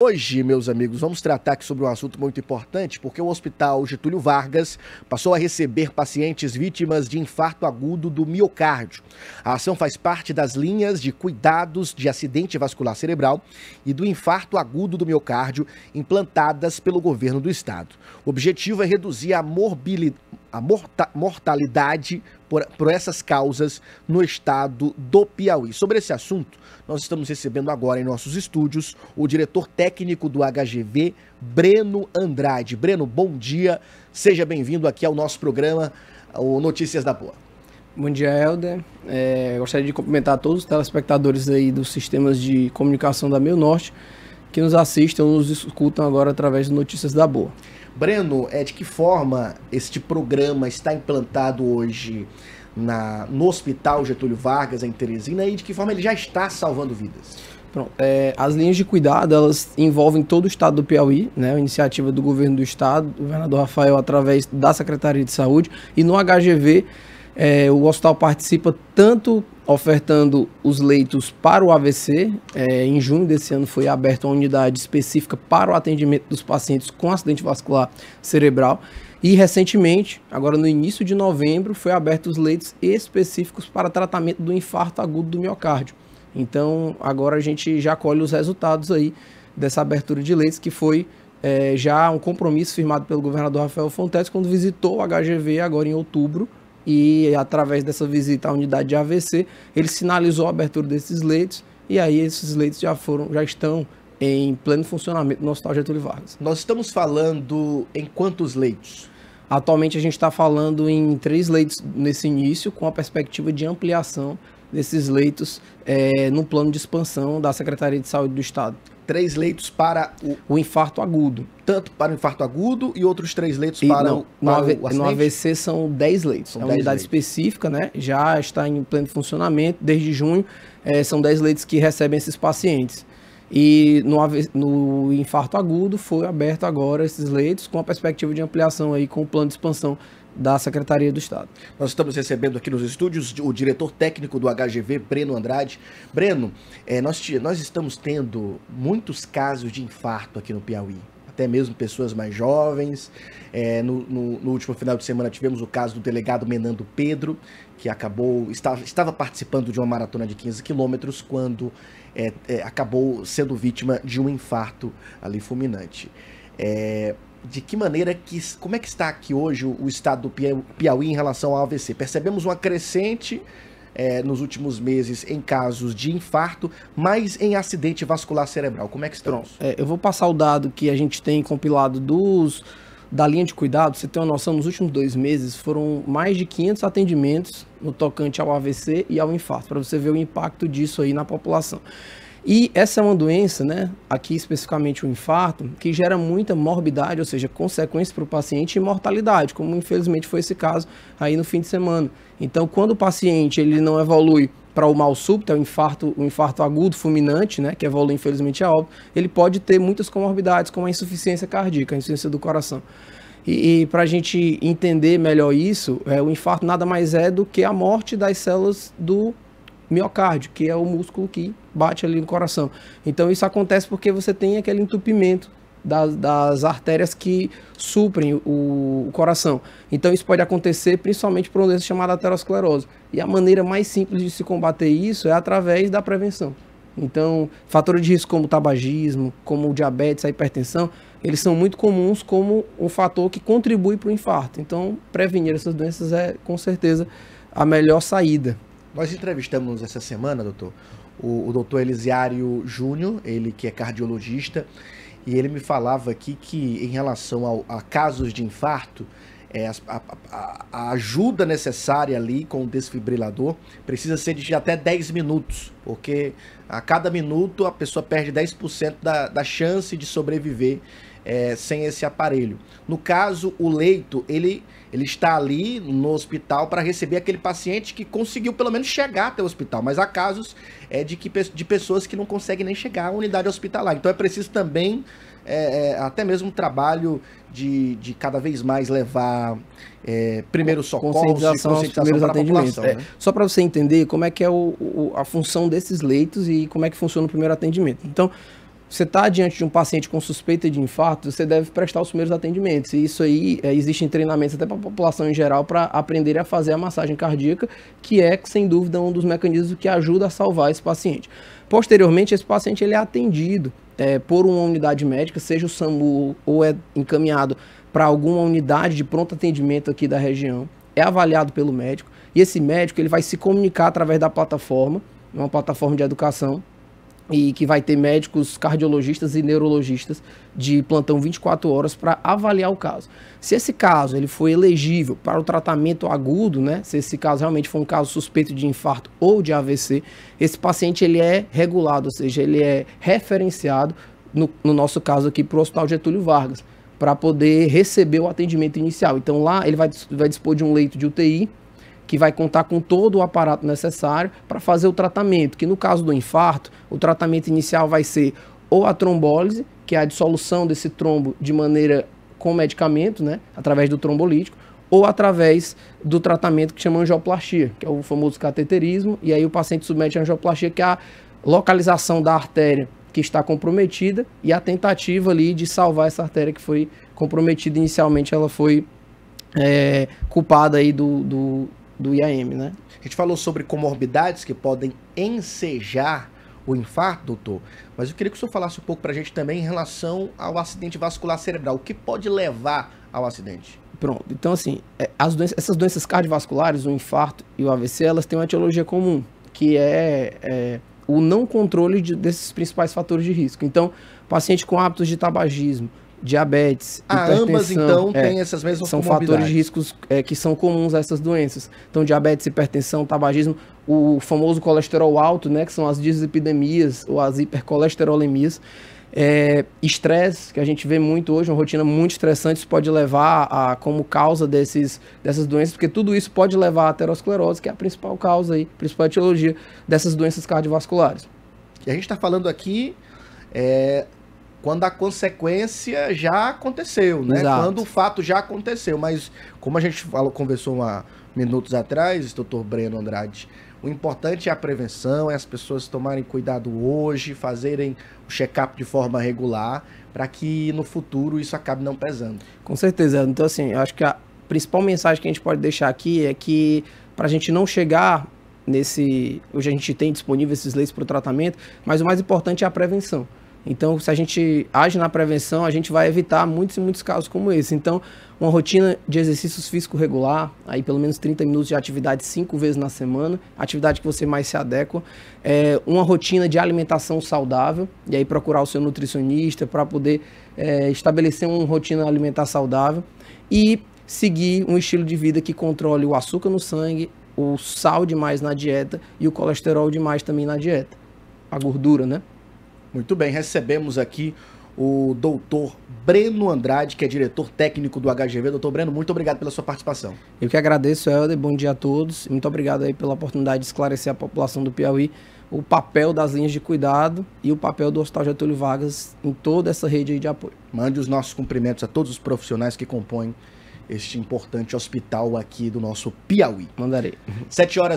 Hoje, meus amigos, vamos tratar aqui sobre um assunto muito importante, porque o Hospital Getúlio Vargas passou a receber pacientes vítimas de infarto agudo do miocárdio. A ação faz parte das linhas de cuidados de acidente vascular cerebral e do infarto agudo do miocárdio implantadas pelo governo do estado. O objetivo é reduzir a a morta mortalidade por, por essas causas no estado do Piauí. Sobre esse assunto, nós estamos recebendo agora em nossos estúdios o diretor técnico do HGV, Breno Andrade. Breno, bom dia, seja bem-vindo aqui ao nosso programa, o Notícias da Boa. Bom dia, Helder. É, gostaria de cumprimentar todos os telespectadores aí dos sistemas de comunicação da Meio Norte que nos assistem ou nos escutam agora através de Notícias da Boa. Breno, é de que forma este programa está implantado hoje na, no Hospital Getúlio Vargas, em Teresina, e de que forma ele já está salvando vidas? Pronto, é, as linhas de cuidado elas envolvem todo o estado do Piauí, né? A iniciativa do governo do estado, do governador Rafael através da Secretaria de Saúde e no HGV é, o hospital participa tanto ofertando os leitos para o AVC. É, em junho desse ano foi aberta uma unidade específica para o atendimento dos pacientes com acidente vascular cerebral. E recentemente, agora no início de novembro, foi aberto os leitos específicos para tratamento do infarto agudo do miocárdio. Então, agora a gente já colhe os resultados aí dessa abertura de leitos que foi é, já um compromisso firmado pelo governador Rafael Fontes quando visitou o HGV agora em outubro e através dessa visita à unidade de AVC, ele sinalizou a abertura desses leitos e aí esses leitos já foram, já estão em pleno funcionamento no Hospital Getúlio Vargas. Nós estamos falando em quantos leitos? Atualmente a gente está falando em três leitos nesse início, com a perspectiva de ampliação desses leitos é, no plano de expansão da Secretaria de Saúde do Estado três leitos para o... o infarto agudo. Tanto para o infarto agudo e outros três leitos e para, não, o, para no, o no AVC são dez leitos. São é uma unidade leitos. específica, né? Já está em pleno funcionamento desde junho. É, são dez leitos que recebem esses pacientes. E no, no, infarto agudo foi aberto agora esses leitos com a perspectiva de ampliação aí com o plano de expansão da Secretaria do Estado. Nós estamos recebendo aqui nos estúdios o diretor técnico do HGV, Breno Andrade. Breno, é, nós, nós estamos tendo muitos casos de infarto aqui no Piauí até mesmo pessoas mais jovens. É, no, no, no, último final de semana tivemos o caso do delegado Menando Pedro, que acabou estava, estava participando de uma maratona de 15 quilômetros quando é, é, acabou sendo vítima de um infarto ali fulminante. É, de que maneira que. Como é que está aqui hoje o, o estado do Piauí em relação ao AVC? Percebemos uma crescente é, nos últimos meses em casos de infarto, mas em acidente vascular cerebral. Como é que estão? É, eu vou passar o dado que a gente tem compilado dos da linha de cuidado, você tem uma noção, nos últimos dois meses foram mais de 500 atendimentos no tocante ao AVC e ao infarto, para você ver o impacto disso aí na população. E essa é uma doença, né, aqui especificamente o infarto, que gera muita morbidade, ou seja, consequências para o paciente e mortalidade, como infelizmente foi esse caso aí no fim de semana. Então, quando o paciente ele não evolui para o mal súbito, é o infarto, o infarto agudo fulminante, né, que evolui infelizmente a é óbito, ele pode ter muitas comorbidades, como a insuficiência cardíaca, a insuficiência do coração. E, e para a gente entender melhor isso, é, o infarto nada mais é do que a morte das células do miocárdio, que é o músculo que bate ali no coração. Então isso acontece porque você tem aquele entupimento das, das, artérias que suprem o, o, coração. Então isso pode acontecer principalmente por uma doença chamada aterosclerose. E a maneira mais simples de se combater isso é através da prevenção. Então, fatores de risco como o tabagismo, como o diabetes, a hipertensão, eles são muito comuns como um fator que contribui para o infarto. Então, prevenir essas doenças é, com certeza, a melhor saída. Nós entrevistamos essa semana, doutor, o, o doutor Elisiário Júnior, ele que é cardiologista, e ele me falava aqui que em relação ao, a casos de infarto, é, a, a, a, ajuda necessária ali com o desfibrilador precisa ser de até 10 minutos, porque a cada minuto a pessoa perde 10% da, da chance de sobreviver é, sem esse aparelho. No caso, o leito, ele, ele está ali no hospital para receber aquele paciente que conseguiu pelo menos chegar até o hospital, mas há casos é, de, que, de pessoas que não conseguem nem chegar à unidade hospitalar. Então é preciso também, é, é, até mesmo um trabalho de, de cada vez mais levar é, primeiro socorros e conscientização para a população. Né? É. Só para você entender como é que é o, o, a função desses leitos e como é que funciona o primeiro atendimento. Então, você está diante de um paciente com suspeita de infarto, você deve prestar os primeiros atendimentos. E isso aí é, existem treinamentos até para a população em geral para aprender a fazer a massagem cardíaca, que é, sem dúvida, um dos mecanismos que ajuda a salvar esse paciente. Posteriormente, esse paciente ele é atendido é, por uma unidade médica, seja o SAMU ou é encaminhado para alguma unidade de pronto atendimento aqui da região, é avaliado pelo médico e esse médico ele vai se comunicar através da plataforma, uma plataforma de educação e que vai ter médicos cardiologistas e neurologistas de plantão 24 horas para avaliar o caso. Se esse caso ele foi elegível para o tratamento agudo, né? Se esse caso realmente foi um caso suspeito de infarto ou de AVC, esse paciente ele é regulado, ou seja, ele é referenciado no, no nosso caso aqui para o Hospital Getúlio Vargas para poder receber o atendimento inicial. Então lá ele vai, vai dispor de um leito de UTI que vai contar com todo o aparato necessário para fazer o tratamento, que no caso do infarto, o tratamento inicial vai ser ou a trombólise, que é a dissolução desse trombo de maneira com medicamento, né, através do trombolítico, ou através do tratamento que chama angioplastia, que é o famoso cateterismo, e aí o paciente submete a angioplastia, que é a localização da artéria que está comprometida e a tentativa ali de salvar essa artéria que foi comprometida inicialmente, ela foi é, culpada aí do, do, do IAM, né? A gente falou sobre comorbidades que podem ensejar o infarto, doutor, mas eu queria que o senhor falasse um pouco para a gente também em relação ao acidente vascular cerebral. O que pode levar ao acidente? Pronto, então assim, é, doenças, essas doenças cardiovasculares, o infarto e o AVC, elas têm uma etiologia comum, que é, é o não controle de, desses principais fatores de risco. Então, paciente com hábitos de tabagismo, diabetes, ah, ambas então é, têm essas mesmas são fatores de riscos é, que são comuns a essas doenças. Então, diabetes, hipertensão, tabagismo, o famoso colesterol alto, né, que são as dislipidemias ou as hipercolesterolemias, é, estresse que a gente vê muito hoje, uma rotina muito estressante, isso pode levar a como causa desses, dessas doenças, porque tudo isso pode levar à aterosclerose, que é a principal causa aí, principal etiologia dessas doenças cardiovasculares. E a gente está falando aqui é, quando a consequência já aconteceu, né? Exato. Quando o fato já aconteceu. Mas como a gente falou, conversou há minutos atrás, doutor Breno Andrade, o importante é a prevenção, é as pessoas tomarem cuidado hoje, fazerem o check-up de forma regular, para que no futuro isso acabe não pesando. Com certeza. Então, assim, eu acho que a principal mensagem que a gente pode deixar aqui é que para a gente não chegar nesse. Hoje a gente tem disponível esses leitos para o tratamento, mas o mais importante é a prevenção. Então, se a gente age na prevenção, a gente vai evitar muitos e muitos casos como esse. Então, uma rotina de exercícios físico regular, aí pelo menos 30 minutos de atividade cinco vezes na semana, atividade que você mais se adequa, é, uma rotina de alimentação saudável, e aí procurar o seu nutricionista para poder é, estabelecer uma rotina alimentar saudável e seguir um estilo de vida que controle o açúcar no sangue, o sal demais na dieta e o colesterol demais também na dieta, a gordura, né? Muito bem, recebemos aqui o doutor Breno Andrade, que é diretor técnico do HGV. Doutor Breno, muito obrigado pela sua participação. Eu que agradeço, Helder. Bom dia a todos. Muito obrigado aí pela oportunidade de esclarecer a população do Piauí o papel das linhas de cuidado e o papel do Hospital Getúlio Vargas em toda essa rede de apoio. Mande os nossos cumprimentos a todos os profissionais que compõem este importante hospital aqui do nosso Piauí. Mandarei. Sete horas e